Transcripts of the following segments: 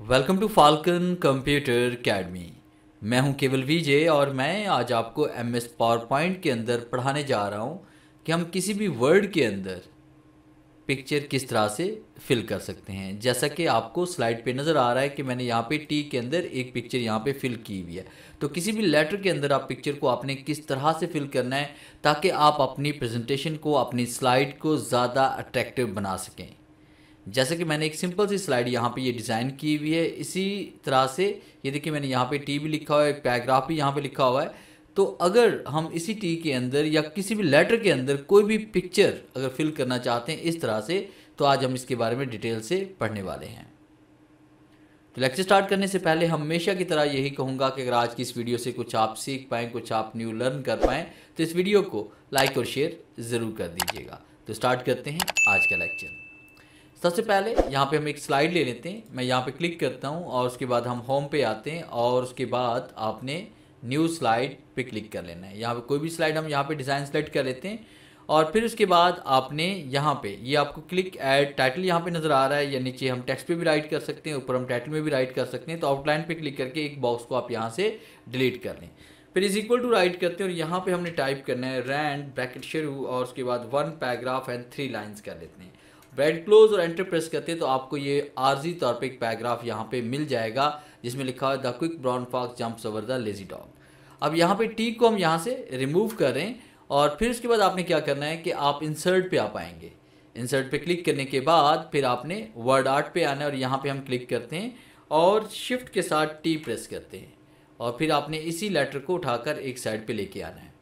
welcome to falcon computer academy मैं हूं केवल विजय और मैं आज आपको एम एस पावर पॉइंट के अंदर पढ़ाने जा रहा हूं कि हम किसी भी वर्ड के अंदर पिक्चर किस तरह से फिल कर सकते हैं जैसा कि आपको स्लाइड पे नज़र आ रहा है कि मैंने यहाँ पे टी के अंदर एक पिक्चर यहाँ पे फिल की हुई है तो किसी भी लेटर के अंदर आप पिक्चर को आपने किस तरह से फिल करना है ताकि आप अपनी प्रेजेंटेशन को अपनी स्लाइड को ज़्यादा अट्रैक्टिव बना सकें जैसे कि मैंने एक सिंपल सी स्लाइड यहाँ पे ये डिज़ाइन की हुई है इसी तरह से ये देखिए मैंने यहाँ पे टी भी लिखा हुआ है पैराग्राफ भी यहाँ पे लिखा हुआ है तो अगर हम इसी टी के अंदर या किसी भी लेटर के अंदर कोई भी पिक्चर अगर फिल करना चाहते हैं इस तरह से तो आज हम इसके बारे में डिटेल से पढ़ने वाले हैं तो लेक्चर स्टार्ट करने से पहले हमेशा की तरह यही कहूँगा कि अगर आज की इस वीडियो से कुछ आप सीख पाएँ कुछ आप न्यू लर्न कर पाएँ तो इस वीडियो को लाइक और शेयर ज़रूर कर दीजिएगा तो स्टार्ट करते हैं आज का लेक्चर सबसे पहले यहाँ पे हम एक स्लाइड ले लेते हैं मैं यहाँ पे क्लिक करता हूँ और उसके बाद हम होम पे आते हैं और उसके बाद आपने न्यू स्लाइड पे क्लिक कर लेना है यहाँ पे कोई भी स्लाइड हम यहाँ पे डिज़ाइन सेलेक्ट कर लेते हैं और फिर उसके बाद आपने यहाँ पे ये यह आपको क्लिक एड टाइटल यहाँ पे नज़र आ रहा है या नीचे हम टेक्स्ट पे भी राइट कर सकते हैं ऊपर हम टाइटल में भी राइट कर सकते हैं तो आउटलाइन पे क्लिक करके एक बॉक्स को आप यहाँ से डिलीट कर लें फिर इज इक्वल टू राइट करते हैं और यहाँ पे हमने टाइप करना है रैंड ब्रैकेट शेरू और उसके बाद one paragraph and three lines कर लेते हैं बेड क्लोज और एंटर प्रेस करते हैं तो आपको ये आर्जी तौर पर एक पैराग्राफ यहाँ पे मिल जाएगा जिसमें लिखा है the quick brown fox jumps over the lazy dog अब यहाँ पे टी को हम यहाँ से रिमूव करें और फिर उसके बाद आपने क्या करना है कि आप इंसर्ट पे आ पाएंगे इंसर्ट पे क्लिक करने के बाद फिर आपने वर्ड आर्ट पे आना है और यहाँ पे हम क्लिक करते हैं और शिफ्ट के साथ टी प्रेस करते हैं और फिर आपने इसी लेटर को उठाकर एक साइड पे लेके आना है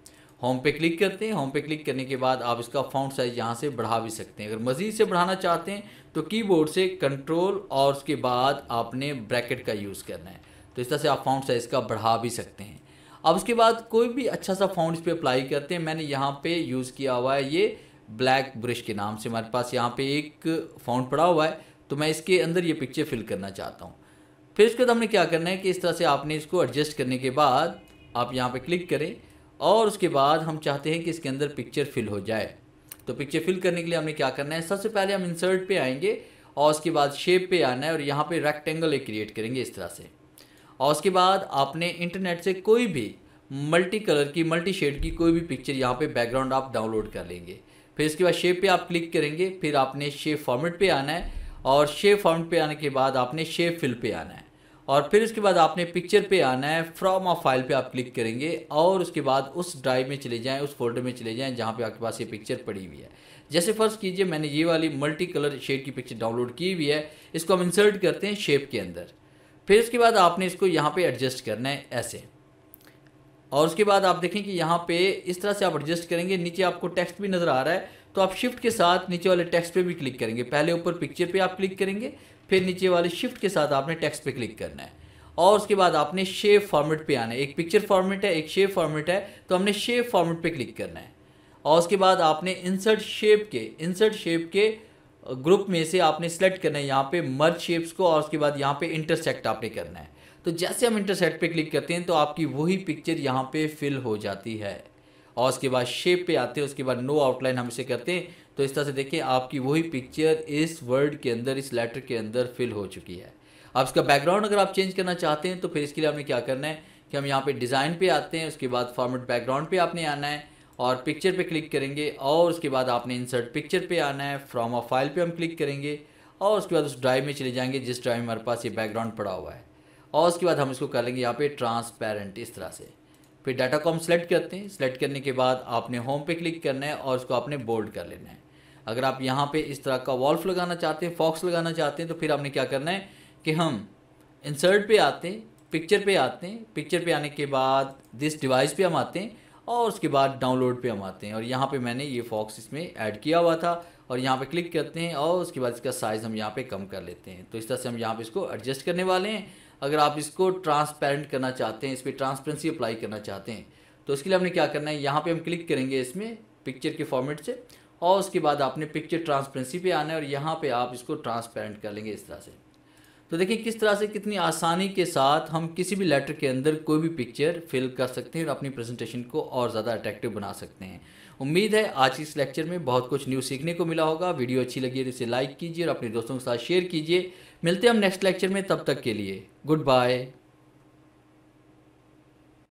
होम पे क्लिक करते हैं होम पे क्लिक करने के बाद आप इसका फाउंड साइज़ यहाँ से बढ़ा भी सकते हैं अगर मज़ीद से बढ़ाना चाहते हैं तो कीबोर्ड से कंट्रोल और उसके बाद आपने ब्रैकेट का यूज़ करना है तो इस तरह से आप फाउंड साइज़ का बढ़ा भी सकते हैं अब उसके बाद कोई भी अच्छा सा फाउंड इस पर अप्लाई करते हैं मैंने यहाँ पर यूज़ किया हुआ है ये ब्लैक ब्रश के नाम से हमारे पास यहाँ पर एक फाउंड पड़ा हुआ है तो मैं इसके अंदर ये पिक्चर फिल करना चाहता हूँ फिर उसके बाद हमने क्या करना है कि इस तरह से आपने इसको एडजस्ट करने के बाद आप यहाँ पर क्लिक करें और उसके बाद हम चाहते हैं कि इसके अंदर पिक्चर फिल हो जाए तो पिक्चर फिल करने के लिए हमने क्या करना है सबसे पहले हम इंसर्ट पे आएंगे और उसके बाद शेप पे आना है और यहाँ पे रेक्टेंगल एक क्रिएट करेंगे इस तरह से और उसके बाद आपने इंटरनेट से कोई भी मल्टी कलर की मल्टी शेड की कोई भी पिक्चर यहाँ पे बैकग्राउंड आप डाउनलोड कर लेंगे फिर इसके बाद शेप पे आप क्लिक करेंगे फिर आपने शेप फॉर्मेट पे आना है और शेप फॉर्मेट पे आने के बाद आपने शेप फिल पे आना है और फिर उसके बाद आपने पिक्चर पे आना है फ्रॉम ऑफ फाइल पे आप क्लिक करेंगे और उसके बाद उस ड्राइव में चले जाएं उस फोल्डर में चले जाएं जहाँ पे आपके पास ये पिक्चर पड़ी हुई है जैसे फर्स्ट कीजिए मैंने ये वाली मल्टी कलर शेड की पिक्चर डाउनलोड की हुई है इसको हम इंसर्ट करते हैं शेप के अंदर फिर उसके बाद आपने इसको यहाँ पर एडजस्ट करना है ऐसे और उसके बाद आप देखें कि यहाँ पे इस तरह से आप एडजस्ट करेंगे नीचे आपको टेक्स्ट भी नज़र आ रहा है तो आप शिफ्ट के साथ नीचे वाले टेक्स्ट पे भी क्लिक करेंगे पहले ऊपर पिक्चर पे आप क्लिक करेंगे फिर नीचे वाले शिफ्ट के साथ आपने टेक्स्ट पे क्लिक करना है और उसके बाद आपने शेप फॉर्मेट पे आना है एक पिक्चर फॉर्मेट है एक शेप फॉर्मेट है तो हमने शेप फॉर्मेट पे क्लिक करना है और उसके बाद आपने इंसर्ट शेप के इंसर्ट शेप के ग्रुप में से आपने सेलेक्ट करना है यहाँ पे मर्ज शेप्स को और उसके बाद यहाँ पे इंटरसेक्ट आपने करना है तो जैसे हम इंटरसेक्ट पे क्लिक करते हैं तो आपकी वही पिक्चर यहाँ पे फिल हो जाती है और उसके बाद शेप पे आते हैं उसके बाद नो आउटलाइन हम इसे करते हैं तो इस तरह से देखें आपकी वही पिक्चर इस वर्ड के अंदर इस लेटर के अंदर फिल हो चुकी है अब इसका बैकग्राउंड अगर आप चेंज करना चाहते हैं तो फिर इसके लिए हमें क्या करना है कि हम यहाँ पर डिज़ाइन पर आते हैं उसके बाद फॉर्मेट बैकग्राउंड पर आपने आना है और पिक्चर पर क्लिक करेंगे और उसके बाद आपने इंसर्ट पिक्चर पर आना है फ्रॉम अ फाइल पर हम क्लिक करेंगे और उसके बाद उस ड्राइव में चले जाएंगे जिस ड्राइव में हमारे पास ये बैकग्राउंड पड़ा हुआ है और उसके बाद हम इसको कर लेंगे यहाँ पे ट्रांसपेरेंट इस तरह से फिर डाटा को हम सेलेक्ट करते हैं सेलेक्ट करने के बाद आपने होम पे क्लिक करना है और उसको आपने बोल्ड कर लेना है अगर आप यहाँ पे इस तरह का वॉल्फ लगाना चाहते हैं फॉक्स लगाना चाहते हैं तो फिर आपने क्या करना है कि हम इंसर्ट पे आते हैं पिक्चर पे आते हैं पिक्चर पे आने के बाद दिस डिवाइस पे हम आते हैं और उसके बाद डाउनलोड पे हम आते हैं और यहाँ पे मैंने ये फॉक्स इसमें ऐड किया हुआ था और यहाँ पे क्लिक करते हैं और उसके बाद इसका साइज़ हम यहाँ पे कम कर लेते हैं तो इस तरह से हम यहाँ पे इसको एडजस्ट करने वाले हैं अगर आप इसको ट्रांसपेरेंट करना चाहते हैं इस पर ट्रांसपेरेंसी अप्लाई करना चाहते हैं तो इसके लिए हमने क्या करना है यहाँ पे हम क्लिक करेंगे इसमें पिक्चर के फॉर्मेट से और उसके बाद आपने पिक्चर ट्रांसपेरेंसी पे आना है और यहाँ पे आप इसको ट्रांसपेरेंट कर लेंगे इस तरह से तो देखिए किस तरह से कितनी आसानी के साथ हम किसी भी लेटर के अंदर कोई भी पिक्चर फिल कर सकते हैं और अपनी प्रेजेंटेशन को और ज़्यादा अट्रैक्टिव बना सकते हैं उम्मीद है आज इस लेक्चर में बहुत कुछ न्यू सीखने को मिला होगा वीडियो अच्छी लगी तो इसे लाइक कीजिए और अपने दोस्तों के साथ शेयर कीजिए मिलते हैं हम नेक्स्ट लेक्चर में तब तक के लिए गुड बाय